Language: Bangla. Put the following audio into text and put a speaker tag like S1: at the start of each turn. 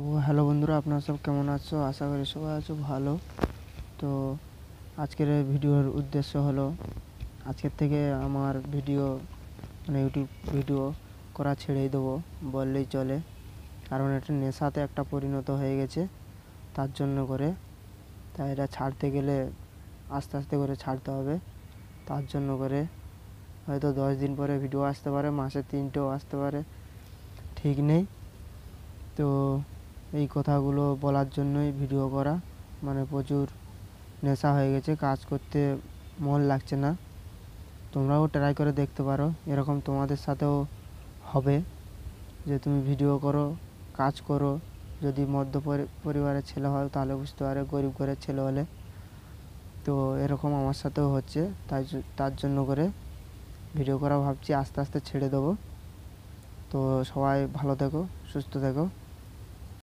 S1: ও হ্যালো বন্ধুরা আপনারা সব কেমন আছো আশা করি সবাই আছো ভালো তো আজকের ভিডিওর উদ্দেশ্য হলো আজকের থেকে আমার ভিডিও মানে ইউটিউব ভিডিও করা ছেড়েই দেবো বললেই চলে কারণ এটা নেশাতে একটা পরিণত হয়ে গেছে তার জন্য করে তাই এটা ছাড়তে গেলে আস্তে আস্তে করে ছাড়তে হবে তার জন্য করে হয়তো দশ দিন পরে ভিডিও আসতে পারে মাসে তিনটেও আসতে পারে ঠিক নেই তো এই কথাগুলো বলার জন্যই ভিডিও করা মানে প্রচুর নেশা হয়ে গেছে কাজ করতে মন লাগছে না তোমরাও ট্রাই করে দেখতে পারো এরকম তোমাদের সাথেও হবে যে তুমি ভিডিও করো কাজ করো যদি মধ্য পরিবারের ছেলে হয় তাহলে বুঝতে পারে গরিব ঘরের ছেলে হলে তো এরকম আমার সাথেও হচ্ছে তাই তার জন্য করে ভিডিও করা ভাবছি আস্তে আস্তে ছেড়ে দেবো তো সবাই ভালো থেকো সুস্থ থেকো